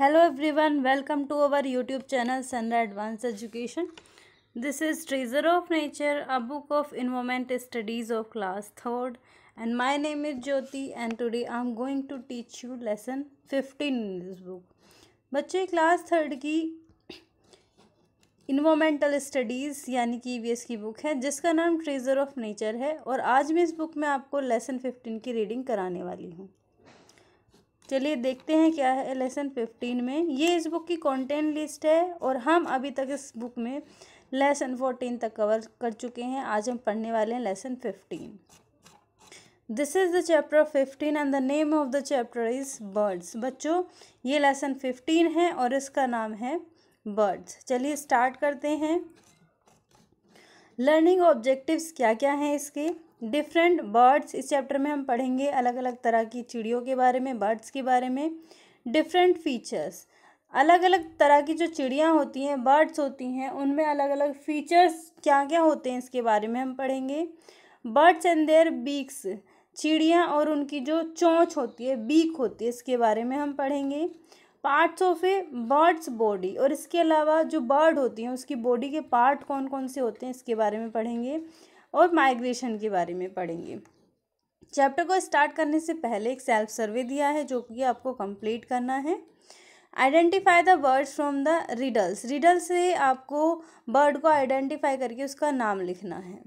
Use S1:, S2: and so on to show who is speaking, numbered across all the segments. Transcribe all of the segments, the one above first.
S1: Hello everyone welcome to our YouTube channel Sanra advance education this is treasure of nature a book of environment studies of class third and my name is Jyoti and today I am going to teach you lesson fifteen in this book बच्चे class third की environmental studies यानी कि ई e की book है जिसका नाम treasure of nature है और आज मैं इस बुक में आपको लेसन फिफ्टीन की रीडिंग कराने वाली हूँ चलिए देखते हैं क्या है लेसन फिफ्टीन में ये इस बुक की कंटेंट लिस्ट है और हम अभी तक इस बुक में लेसन फोर्टीन तक कवर कर चुके हैं आज हम पढ़ने वाले हैं lesson fifteen this is the chapter fifteen and the name of the chapter is birds बच्चों ये लेसन फिफ्टीन है और इसका नाम है बर्ड्स चलिए स्टार्ट करते हैं लर्निंग ऑब्जेक्टिव्स क्या क्या हैं इसके डिफरेंट बर्ड्स इस चैप्टर में हम पढ़ेंगे अलग अलग तरह की चिड़ियों के बारे में बर्ड्स के बारे में डिफरेंट फीचर्स अलग अलग तरह की जो चिड़ियाँ होती हैं बर्ड्स होती हैं उनमें अलग अलग फीचर्स क्या क्या होते हैं इसके बारे में हम पढ़ेंगे बर्ड्स एंड देयर बीक्स चिड़ियाँ और उनकी जो चोंच होती है बीक होती है इसके बारे में हम पढ़ेंगे parts of a bird's body और इसके अलावा जो बर्ड होती हैं उसकी बॉडी के पार्ट कौन कौन से होते हैं इसके बारे में पढ़ेंगे और माइग्रेशन के बारे में पढ़ेंगे चैप्टर को स्टार्ट करने से पहले एक सेल्फ सर्वे दिया है जो कि आपको कंप्लीट करना है identify the birds from the riddles riddle से आपको बर्ड को आइडेंटिफाई करके उसका नाम लिखना है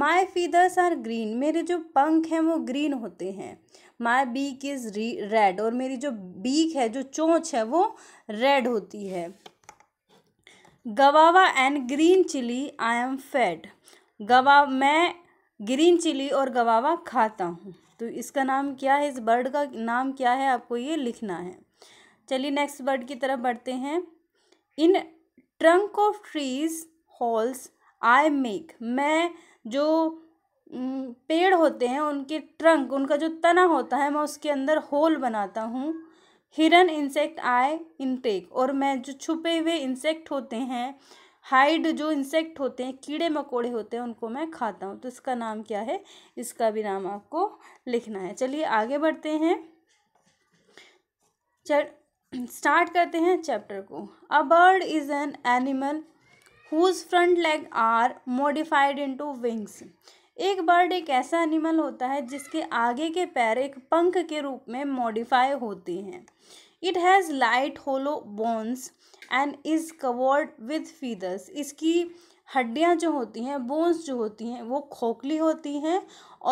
S1: माई फीदर्स आर ग्रीन मेरे जो पंख हैं वो ग्रीन होते हैं माई बीक इज़ रेड और मेरी जो बीक है जो चोंच है वो रेड होती है guava and green chilli I am fed guava मैं ग्रीन चिली और गवावा खाता हूँ तो इसका नाम क्या है इस बर्ड का नाम क्या है आपको ये लिखना है चलिए नेक्स्ट बर्ड की तरफ बढ़ते हैं in trunk of trees holes I make मैं जो पेड़ होते हैं उनके ट्रंक उनका जो तना होता है मैं उसके अंदर होल बनाता हूँ हिरन इंसेक्ट आई इनटेक और मैं जो छुपे हुए इंसेक्ट होते हैं हाइड जो इंसेक्ट होते हैं कीड़े मकोड़े होते हैं उनको मैं खाता हूँ तो इसका नाम क्या है इसका भी नाम आपको लिखना है चलिए आगे बढ़ते हैं स्टार्ट करते हैं चैप्टर को a bird is an animal whose front leg are modified into wings एक बर्ड एक ऐसा एनिमल होता है जिसके आगे के पैर एक पंख के रूप में मॉडिफाई होते हैं it has light hollow bones and is covered with feathers इसकी हड्डियाँ जो होती हैं बोन्स जो होती हैं वो खोखली होती हैं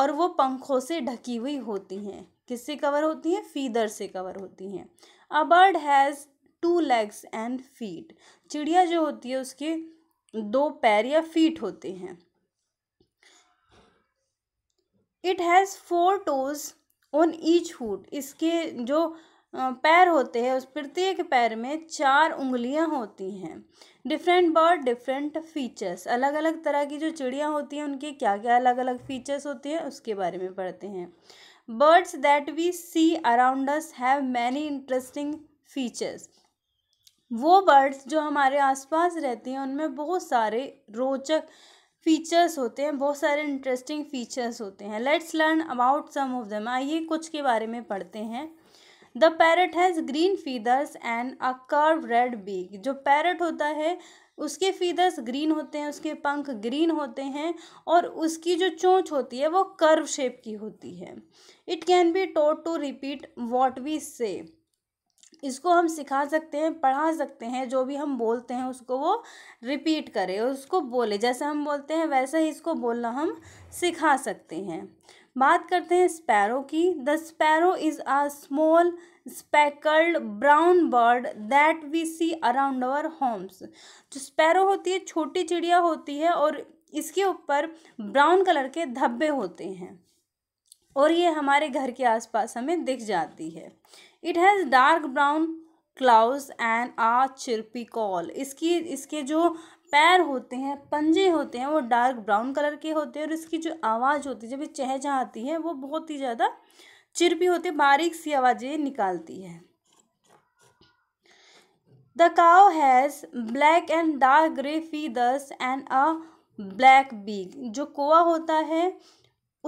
S1: और वो पंखों से ढकी हुई होती हैं किससे कवर होती हैं फीदर से कवर होती हैं a bird has two legs and feet चिड़िया जो होती है उसके दो पैर या फीट होते हैं it has four toes on each foot इसके जो पैर होते हैं उस प्रत्येक पैर में चार उंगलियां होती हैं डिफरेंट बर्ड डिफरेंट फीचर्स अलग अलग तरह की जो चिड़ियाँ होती हैं उनके क्या क्या अलग अलग फीचर्स होते हैं उसके बारे में पढ़ते हैं birds that we see around us have many interesting features वो बर्ड्स जो हमारे आसपास रहते हैं उनमें बहुत सारे रोचक फीचर्स होते हैं बहुत सारे इंटरेस्टिंग फीचर्स होते हैं let's learn about some of them आइए कुछ के बारे में पढ़ते हैं the parrot has green feathers and a curve red beak जो पैरट होता है उसके फीदर्स ग्रीन होते हैं उसके पंख ग्रीन होते हैं और उसकी जो चोंच होती है वो कर्व शेप की होती है it can be taught to repeat what we say इसको हम सिखा सकते हैं पढ़ा सकते हैं जो भी हम बोलते हैं उसको वो रिपीट करे उसको बोले जैसे हम बोलते हैं वैसे ही इसको बोलना हम सिखा सकते हैं बात करते हैं स्पैरो की the sparrow is a small speckled brown bird that we see around our homes जो स्पैरो होती है छोटी चिड़िया होती है और इसके ऊपर ब्राउन कलर के धब्बे होते हैं और ये हमारे घर के आसपास हमें दिख जाती है it has dark brown claws and a chirpy call इसकी इसके जो पैर होते हैं पंजे होते हैं वो डार्क ब्राउन कलर के होते हैं और इसकी जो आवाज़ होती है जब ये चहचहाती है वो बहुत ही ज़्यादा चिरपी होती है बारीक सी आवाज़ें निकालती है the crow has black and dark grey feathers and a black beak जो कोआ होता है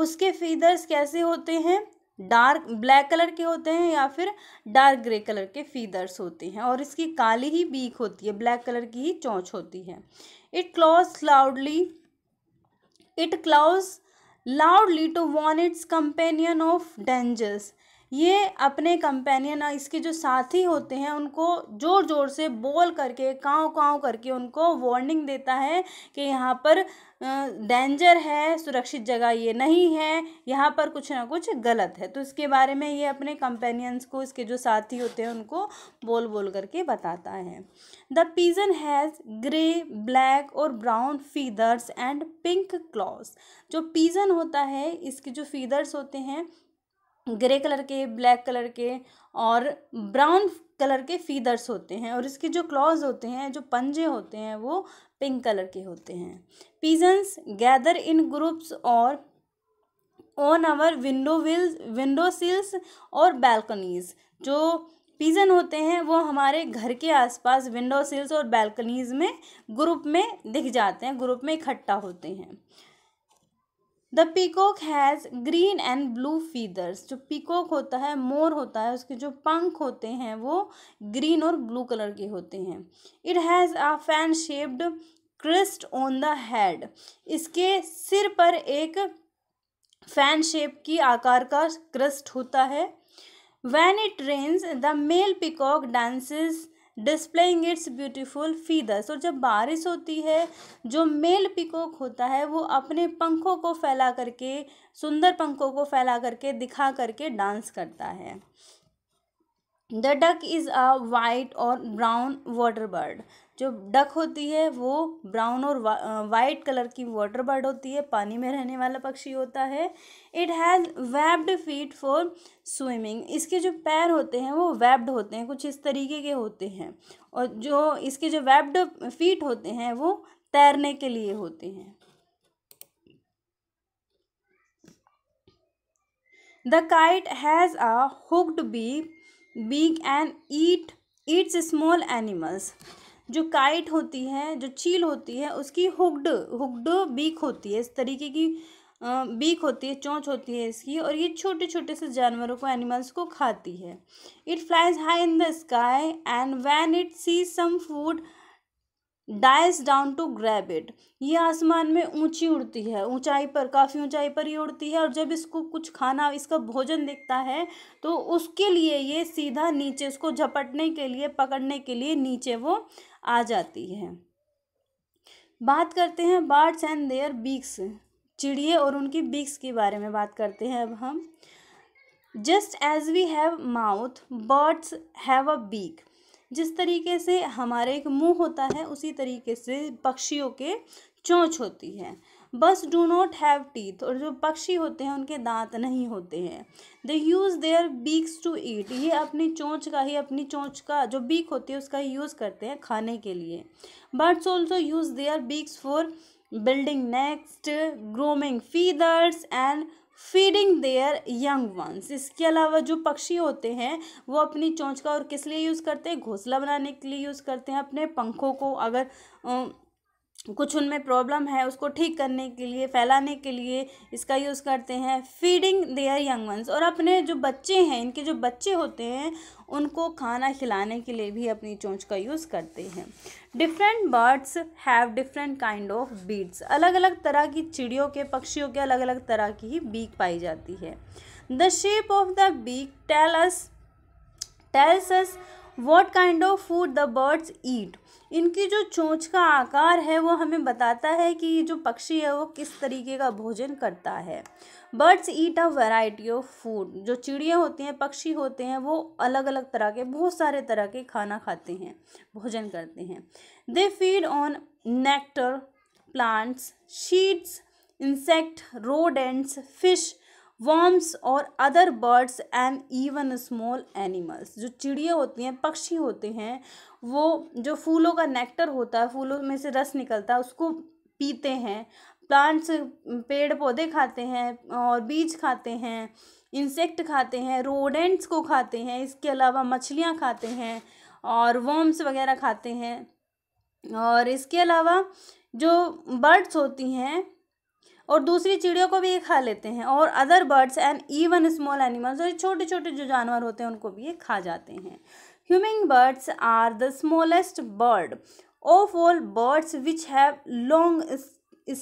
S1: उसके फीदर्स कैसे होते हैं डार्क ब्लैक कलर के होते हैं या फिर डार्क ग्रे कलर के फीदर्स होते हैं और इसकी काली ही बीक होती है ब्लैक कलर की ही चोंच होती है it caws loudly it caws loudly to warn its companion of dangers ये अपने कंपेनियन इसके जो साथी होते हैं उनको ज़ोर ज़ोर से बोल करके काँव काँव करके उनको वार्निंग देता है कि यहाँ पर डेंजर है सुरक्षित जगह ये नहीं है यहाँ पर कुछ ना कुछ गलत है तो इसके बारे में ये अपने कंपेनियंस को इसके जो साथी होते हैं उनको बोल बोल करके बताता है the pigeon has grey black और brown feathers and pink claws जो पीजन होता है इसके जो फीदर्स होते हैं ग्रे कलर के ब्लैक कलर के और ब्राउन कलर के फीदर्स होते हैं और इसके जो क्लॉज होते हैं जो पंजे होते हैं वो पिंक कलर के होते हैं पीजन्स गैदर इन ग्रुप्स और on our window sills window sills और बैल्कनीज जो पीजन होते हैं वो हमारे घर के आसपास विंडो सिल्स और बैल्कनीज में ग्रुप में दिख जाते हैं ग्रुप में इकट्ठा होते हैं the peacock has green and blue feathers जो पीकॉक होता है मोर होता है उसके जो पंख होते हैं वो ग्रीन और ब्लू कलर के होते हैं it has a fan shaped crest on the head इसके सिर पर एक फैन शेप की आकार का क्रिस्ट होता है when it rains the male peacock dances displaying its beautiful feathers और जब बारिश होती है जो मेल पिकॉक होता है वो अपने पंखों को फैला करके सुंदर पंखों को फैला करके दिखा करके डांस करता है the duck is a white और ब्राउन वाटर बर्ड जो डक होती है वो ब्राउन और वाइट कलर की वाटर बर्ड होती है पानी में रहने वाला पक्षी होता है it has webbed feet for swimming इसके जो पैर होते हैं वो वेब्ड होते हैं कुछ इस तरीके के होते हैं और जो इसके जो वेब्ड फीट होते हैं वो तैरने के लिए होते हैं the kite has a hooked बी beak and eat eats small animals जो काइट होती है जो चील होती है उसकी हुक्ड हुक्ड बीक होती है इस तरीके की बीक होती है चोंच होती है इसकी और ये छोटे छोटे से जानवरों को एनिमल्स को खाती है it flies high in the sky and when it see some food dives down to grab it ये आसमान में ऊंची उड़ती है ऊंचाई पर काफ़ी ऊंचाई पर ही उड़ती है और जब इसको कुछ खाना इसका भोजन दिखता है तो उसके लिए ये सीधा नीचे उसको झपटने के लिए पकड़ने के लिए नीचे वो आ जाती है बात करते हैं बार्ड्स एंड देयर बीक्स चिड़िए और उनकी बीक्स के बारे में बात करते हैं अब हम just as we have mouth birds have a beak जिस तरीके से हमारे एक मुंह होता है उसी तरीके से पक्षियों के चोंच होती है बस डू नॉट हैव टीथ और जो पक्षी होते हैं उनके दांत नहीं होते हैं they use their beaks to eat ये अपनी चोंच का ही अपनी चोंच का जो बीक होती है उसका ही यूज़ करते हैं खाने के लिए birds also use their beaks for building nests grooming feathers and feeding their young ones इसके अलावा जो पक्षी होते हैं वो अपनी चोंच का और किस लिए यूज़ करते हैं घोंसला बनाने के लिए यूज़ करते हैं अपने पंखों को अगर कुछ उनमें प्रॉब्लम है उसको ठीक करने के लिए फैलाने के लिए इसका यूज़ करते हैं फीडिंग देयर यंग वंस और अपने जो बच्चे हैं इनके जो बच्चे होते हैं उनको खाना खिलाने के लिए भी अपनी चोंच का यूज़ करते हैं different birds have different kind of beaks अलग अलग तरह की चिड़ियों के पक्षियों के अलग अलग तरह की ही बीक पाई जाती है the shape of the beak tells tells what kind of food the birds eat इनकी जो चोंच का आकार है वो हमें बताता है कि जो पक्षी है वो किस तरीके का भोजन करता है birds eat a variety of food जो चिड़िया होती हैं पक्षी होते हैं वो अलग अलग तरह के बहुत सारे तरह के खाना खाते हैं भोजन करते हैं they feed on nectar plants seeds insect rodents fish worms और other birds and even small animals जो चिड़िया होती हैं पक्षी होते हैं वो जो फूलों का नेक्टर होता है फूलों में से रस निकलता है उसको पीते हैं प्लांट्स पेड़ पौधे खाते हैं और बीज खाते हैं इंसेक्ट खाते हैं रोडेंट्स को खाते हैं इसके अलावा मछलियाँ खाते हैं और वॉम्स वगैरह खाते हैं और इसके अलावा जो बर्ड्स होती हैं और दूसरी चिड़ियों को भी ये खा लेते हैं और other birds and even small animals और छोटे छोटे जो जानवर होते हैं उनको भी ये खा जाते हैं humming birds are the smallest bird of all birds which have long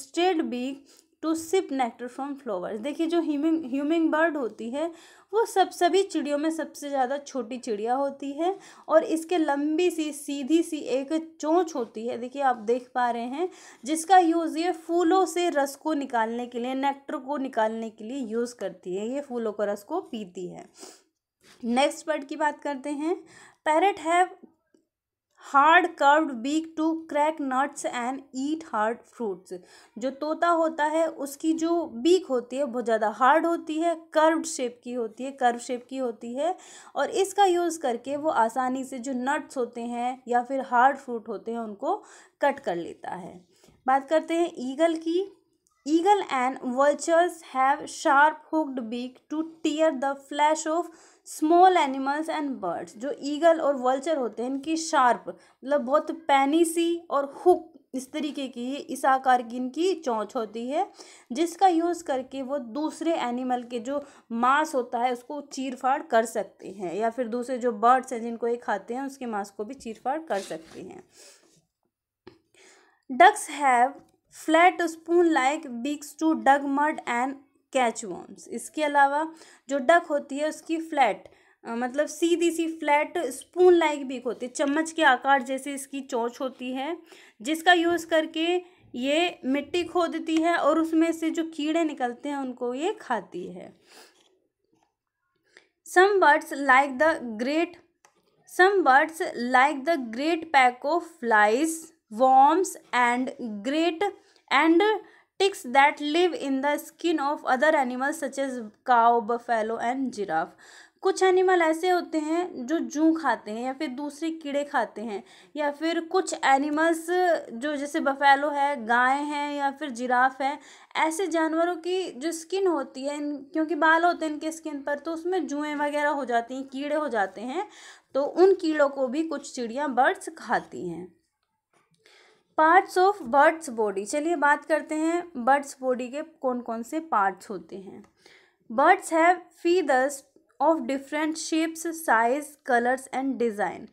S1: straight beak to sip nectar from flowers देखिए जो ह्यूमिंग ह्यूमिंग बर्ड होती है वो सब सभी चिड़ियों में सबसे ज़्यादा छोटी चिड़िया होती है और इसके लंबी सी सीधी सी एक चोंच होती है देखिए आप देख पा रहे हैं जिसका यूज़ ये फूलों से रस को निकालने के लिए नेक्टर को निकालने के लिए यूज़ करती है ये फूलों का रस को पीती है नेक्स्ट बर्ड की बात करते हैं parrot have hard curved beak to crack nuts and eat hard fruits जो तोता होता है उसकी जो बीक होती है बहुत ज़्यादा हार्ड होती है कर्व्ड शेप की होती है कर्व शेप की होती है और इसका यूज़ करके वो आसानी से जो नट्स होते हैं या फिर हार्ड फ्रूट होते हैं उनको कट कर लेता है बात करते हैं ईगल की eagle and vultures have sharp hooked beak to tear the flesh of small animals and birds जो ईगल और वल्चर होते हैं इनकी शार्प मतलब बहुत पैनी सी और हुक इस तरीके की इस आकार की इनकी चोंच होती है जिसका यूज़ करके वो दूसरे एनिमल के जो मांस होता है उसको चीरफाड़ कर सकते हैं या फिर दूसरे जो बर्ड्स हैं जिनको ये खाते हैं उसके मांस को भी चीरफाड़ कर सकते हैं ducks have flat spoon like beaks to dig mud and catch worms इसके अलावा जो डक होती है उसकी फ्लैट मतलब सीधी सी फ्लैट स्पून लाइक बीक होती है चम्मच के आकार जैसे इसकी चोच होती है जिसका यूज़ करके ये मिट्टी खोदती है और उसमें से जो कीड़े निकलते हैं उनको ये खाती है some birds like the great some birds like the great peck off flies worms and great and ticks that live in the skin of other animals such as cow buffalo and giraffe कुछ animal ऐसे होते हैं जो जू खाते हैं या फिर दूसरे कीड़े खाते हैं या फिर कुछ एनिमल्स जो जैसे बफेलो है गाय हैं या फिर जिराफ है ऐसे जानवरों की जो स्किन होती है इन क्योंकि बाल होते हैं इनके स्किन पर तो उसमें जुएँ वगैरह हो जाती हैं कीड़े हो जाते हैं तो उन कीड़ों को भी कुछ चिड़ियाँ बर्ड्स खाती हैं पार्ट्स ऑफ बर्ड्स बॉडी चलिए बात करते हैं बर्ड्स बॉडी के कौन कौन से पार्ट्स होते हैं birds have feathers of different shapes size colours and design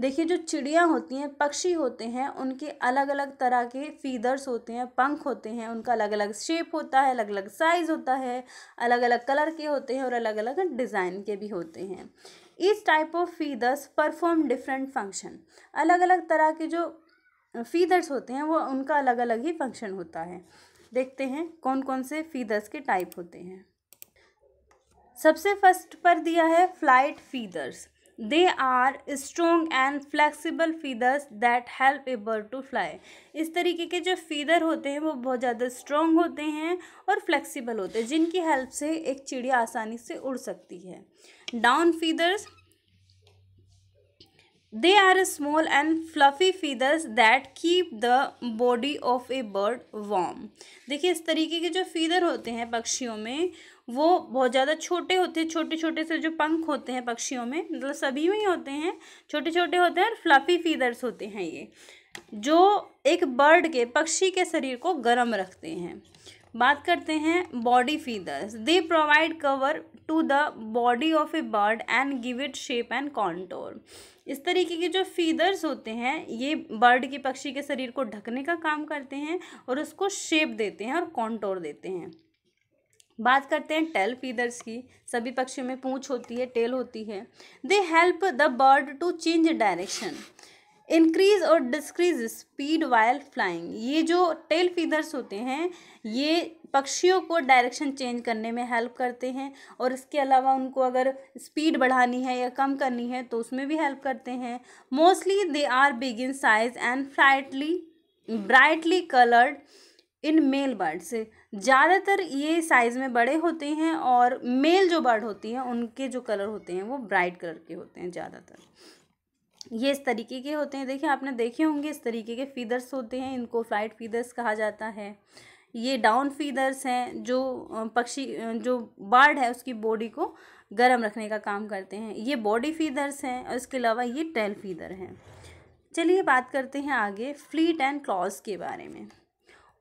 S1: देखिए जो चिड़िया होती हैं पक्षी होते हैं उनके अलग अलग तरह के फीदर्स होते हैं पंख होते हैं उनका अलग अलग शेप होता है अलग अलग साइज़ होता है अलग अलग कलर के होते हैं और अलग अलग डिज़ाइन के भी होते हैं इस type of feathers perform different function अलग अलग तरह के जो फीदर्स होते हैं वो उनका अलग अलग ही फंक्शन होता है देखते हैं कौन कौन से फीदर्स के टाइप होते हैं सबसे फर्स्ट पर दिया है flight feathers they are strong and flexible feathers that help a bird to fly इस तरीके के जो फीदर होते हैं वो बहुत ज़्यादा स्ट्रोंग होते हैं और फ्लैक्सीबल होते हैं जिनकी हेल्प से एक चिड़िया आसानी से उड़ सकती है down feathers They are small and fluffy feathers that keep the body of a bird warm. देखिए इस तरीके के जो फीदर होते हैं पक्षियों में वो बहुत ज़्यादा छोटे होते हैं छोटे छोटे से जो पंख होते हैं पक्षियों में मतलब सभी में ही होते हैं छोटे छोटे होते हैं और फ्लफ़ी फीदर्स होते हैं ये जो एक बर्ड के पक्षी के शरीर को गर्म रखते हैं बात करते हैं body feathers they provide cover to the body of a bird and give it shape and contour इस तरीके के जो फीदर्स होते हैं ये बर्ड के पक्षी के शरीर को ढकने का काम करते हैं और उसको शेप देते हैं और कॉन्टोर देते हैं बात करते हैं टेल फीदर्स की सभी पक्षियों में पूँछ होती है टेल होती है they help the bird to change direction increase और डिस्क्रीज स्पीड वायल फ्लाइंग ये जो टेल फीदर्स होते हैं ये पक्षियों को डायरेक्शन चेंज करने में हेल्प करते हैं और इसके अलावा उनको अगर स्पीड बढ़ानी है या कम करनी है तो उसमें भी हेल्प करते हैं mostly they are big in size and फ्लाइटली brightly coloured in male birds ज़्यादातर ये साइज़ में बड़े होते हैं और मेल जो बर्ड होती हैं उनके जो कलर होते हैं वो ब्राइट कलर के होते हैं ज़्यादातर ये इस तरीके के होते हैं देखिए आपने देखे होंगे इस तरीके के फीदर्स होते हैं इनको फ्लाइट फीदर्स कहा जाता है ये डाउन फीदर्स हैं जो पक्षी जो बर्ड है उसकी बॉडी को गर्म रखने का काम करते हैं ये बॉडी फीदर्स हैं और इसके अलावा ये टेल फीदर हैं चलिए बात करते हैं आगे फ्लीट एंड क्लॉज के बारे में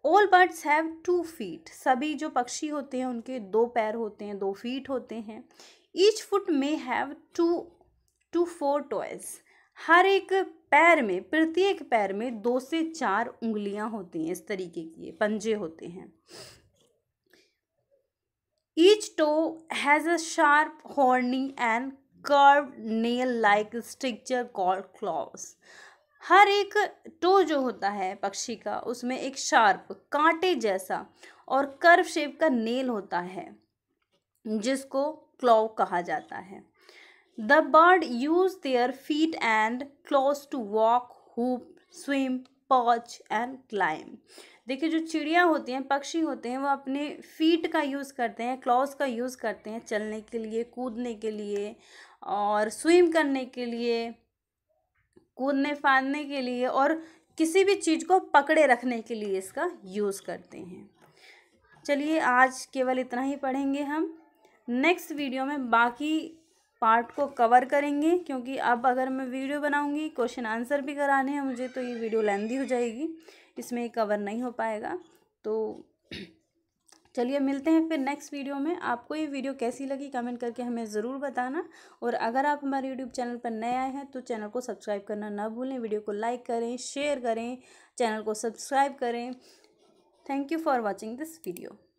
S1: all birds have two feet सभी जो पक्षी होते हैं उनके दो पैर होते हैं दो फीट होते हैं each foot may have two to four toes हर एक पैर में प्रत्येक पैर में दो से चार उंगलियां होती हैं इस तरीके की पंजे होते हैं each toe has a sharp horning and curve nail like structure called claws हर एक टो जो होता है पक्षी का उसमें एक शार्प कांटे जैसा और कर्व शेप का नेल होता है जिसको क्लॉव कहा जाता है The bird use their feet and claws to walk, hoop, swim, perch and climb. देखिए जो चिड़िया होती हैं पक्षी होते हैं वो अपने फीट का यूज़ करते हैं क्लॉज का यूज़ करते हैं चलने के लिए कूदने के लिए और स्विम करने के लिए कूदने फादने के लिए और किसी भी चीज़ को पकड़े रखने के लिए इसका यूज़ करते हैं चलिए आज केवल इतना ही पढ़ेंगे हम नेक्स्ट वीडियो में बाकी पार्ट को कवर करेंगे क्योंकि अब अगर मैं वीडियो बनाऊंगी क्वेश्चन आंसर भी कराने हैं मुझे तो ये वीडियो लेंदी हो जाएगी इसमें कवर नहीं हो पाएगा तो चलिए मिलते हैं फिर नेक्स्ट वीडियो में आपको ये वीडियो कैसी लगी कमेंट करके हमें ज़रूर बताना और अगर आप हमारे यूट्यूब चैनल पर नए आए हैं तो चैनल को सब्सक्राइब करना ना भूलें वीडियो को लाइक करें शेयर करें चैनल को सब्सक्राइब करें thank you for watching this video